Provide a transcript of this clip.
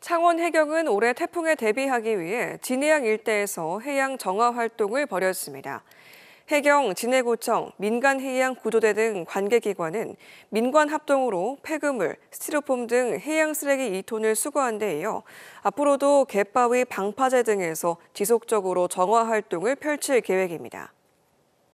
창원 해경은 올해 태풍에 대비하기 위해 진해양 일대에서 해양 정화 활동을 벌였습니다. 해경, 진해구청, 민간해양구조대 등 관계기관은 민관 합동으로 폐기물, 스티로폼 등 해양 쓰레기 2톤을 수거한 데 이어 앞으로도 갯바위 방파제 등에서 지속적으로 정화 활동을 펼칠 계획입니다.